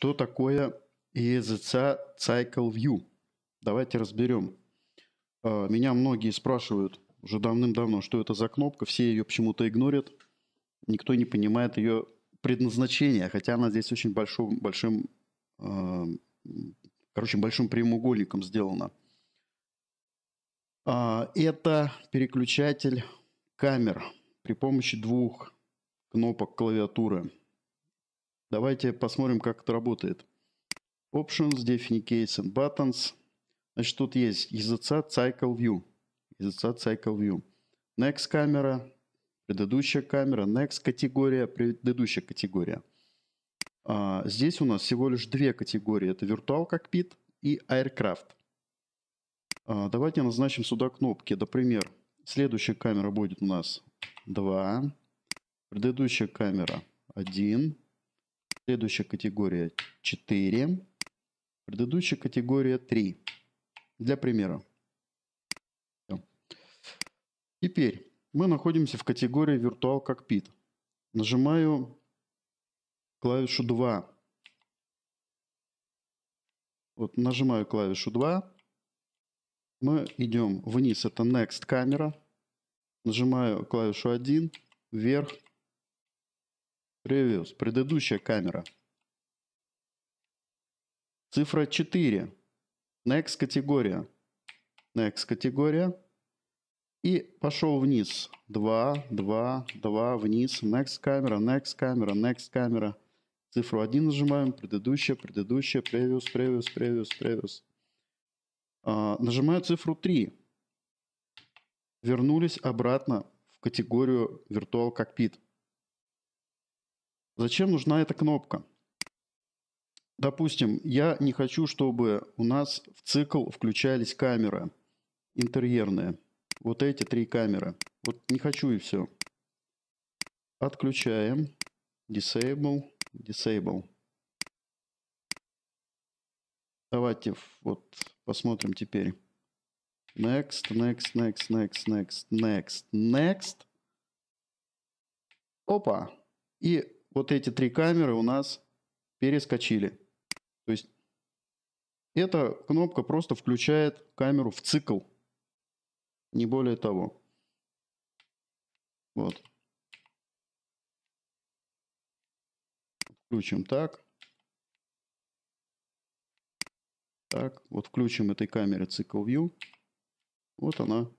Что такое EZC Cycle View? Давайте разберем. А, меня многие спрашивают уже давным-давно, что это за кнопка. Все ее почему-то игнорят. Никто не понимает ее предназначения, хотя она здесь очень большим, большим а, короче, большим прямоугольником сделана. А, это переключатель камер при помощи двух кнопок клавиатуры – Давайте посмотрим, как это работает. Options, Definication, Buttons. Значит, тут есть языца Cycle View. Языца Cycle View. Next камера, предыдущая камера, Next категория, предыдущая категория. А, здесь у нас всего лишь две категории. Это Virtual Cockpit и Aircraft. А, давайте назначим сюда кнопки. Например, следующая камера будет у нас 2, предыдущая камера 1, Следующая категория 4. Предыдущая категория 3. Для примера. Теперь мы находимся в категории Virtual Cockpit. Нажимаю клавишу 2. Вот нажимаю клавишу 2. Мы идем вниз, это Next камера. Нажимаю клавишу 1, вверх Previous, предыдущая камера. Цифра 4. Next категория. Next категория. И пошел вниз. 2, 2, 2, вниз. Next камера, next камера, next камера. Цифру 1 нажимаем. Предыдущая, предыдущая, previous, previous, previous, previous. А, нажимаю цифру 3. Вернулись обратно в категорию Virtual Cockpit. Зачем нужна эта кнопка? Допустим, я не хочу, чтобы у нас в цикл включались камеры интерьерные. Вот эти три камеры. Вот не хочу и все. Отключаем. Disable. Disable. Давайте вот посмотрим теперь. Next, next, next, next, next, next, next. Опа. И вот эти три камеры у нас перескочили. То есть эта кнопка просто включает камеру в цикл. Не более того. Вот. Включим так. Так, вот включим этой камере цикл view. Вот она.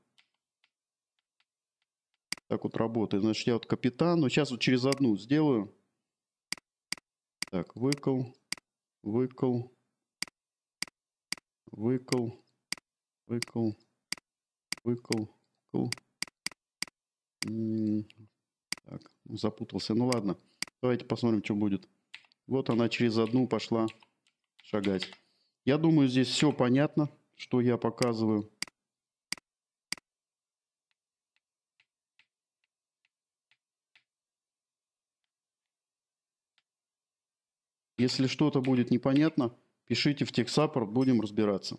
Так вот работает. Значит, я вот капитан. Но сейчас вот через одну сделаю. Так, выкол, выкол, выкол, выкол, выкол, выкол. Так, ну, запутался. Ну ладно, давайте посмотрим, что будет. Вот она через одну пошла шагать. Я думаю, здесь все понятно, что я показываю. Если что-то будет непонятно, пишите в техсаппорт, будем разбираться.